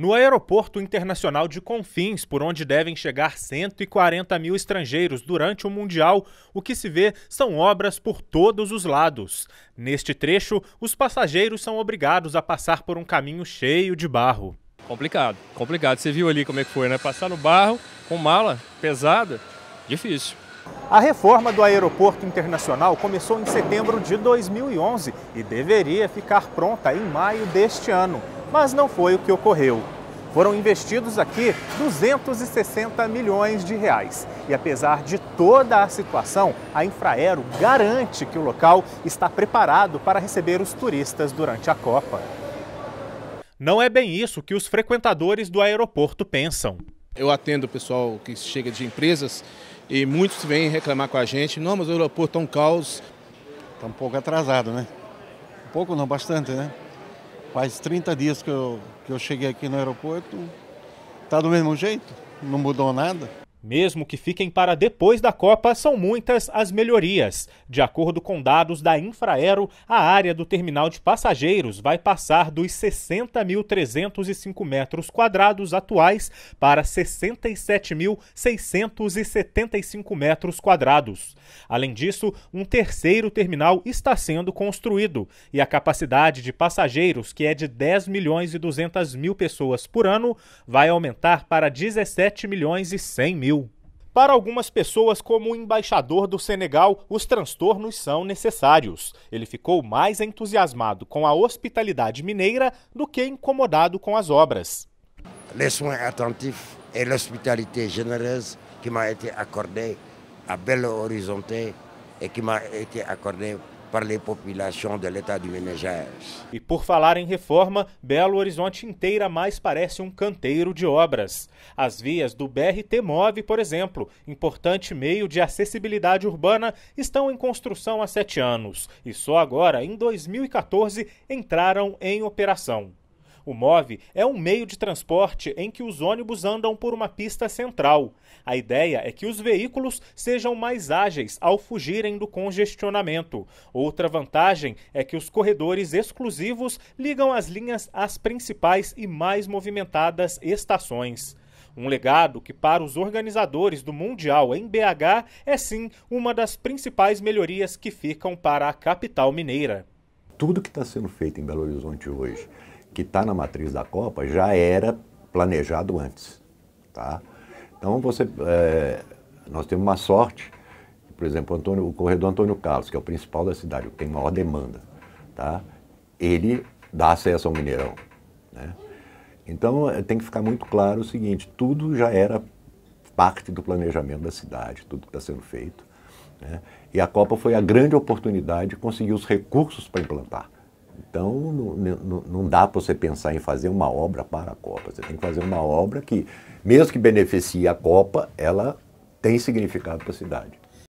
No Aeroporto Internacional de Confins, por onde devem chegar 140 mil estrangeiros durante o Mundial, o que se vê são obras por todos os lados. Neste trecho, os passageiros são obrigados a passar por um caminho cheio de barro. Complicado, complicado. Você viu ali como é que foi, né? Passar no barro com mala pesada, difícil. A reforma do Aeroporto Internacional começou em setembro de 2011 e deveria ficar pronta em maio deste ano mas não foi o que ocorreu. Foram investidos aqui 260 milhões de reais. E apesar de toda a situação, a Infraero garante que o local está preparado para receber os turistas durante a Copa. Não é bem isso que os frequentadores do aeroporto pensam. Eu atendo o pessoal que chega de empresas e muitos vêm reclamar com a gente: não, mas o aeroporto é um caos. Está um pouco atrasado, né? Um pouco, não, bastante, né? Faz 30 dias que eu, que eu cheguei aqui no aeroporto, tá do mesmo jeito, não mudou nada. Mesmo que fiquem para depois da Copa, são muitas as melhorias. De acordo com dados da Infraero, a área do terminal de passageiros vai passar dos 60.305 metros quadrados atuais para 67.675 metros quadrados. Além disso, um terceiro terminal está sendo construído e a capacidade de passageiros, que é de 10 milhões e 200 mil pessoas por ano, vai aumentar para 17 milhões e 100 mil. Para algumas pessoas, como o embaixador do Senegal, os transtornos são necessários. Ele ficou mais entusiasmado com a hospitalidade mineira do que incomodado com as obras. Les soins attentifs et l'hospitalité généreuse qui m'a été accordée à Belo Horizonte et qui m'a été accordée para a população do estado de Minas Gerais. E por falar em reforma, Belo Horizonte inteira mais parece um canteiro de obras. As vias do BRT Move, por exemplo, importante meio de acessibilidade urbana, estão em construção há sete anos e só agora, em 2014, entraram em operação. O MOVE é um meio de transporte em que os ônibus andam por uma pista central. A ideia é que os veículos sejam mais ágeis ao fugirem do congestionamento. Outra vantagem é que os corredores exclusivos ligam as linhas às principais e mais movimentadas estações. Um legado que, para os organizadores do Mundial em BH, é sim uma das principais melhorias que ficam para a capital mineira. Tudo que está sendo feito em Belo Horizonte hoje que está na matriz da Copa já era planejado antes. Tá? Então você, é, nós temos uma sorte, por exemplo, o, Antônio, o corredor Antônio Carlos, que é o principal da cidade, o que tem maior demanda, tá? ele dá acesso ao Mineirão. Né? Então é, tem que ficar muito claro o seguinte, tudo já era parte do planejamento da cidade, tudo que está sendo feito. Né? E a Copa foi a grande oportunidade de conseguir os recursos para implantar. Então, não, não dá para você pensar em fazer uma obra para a Copa. Você tem que fazer uma obra que, mesmo que beneficie a Copa, ela tem significado para a cidade.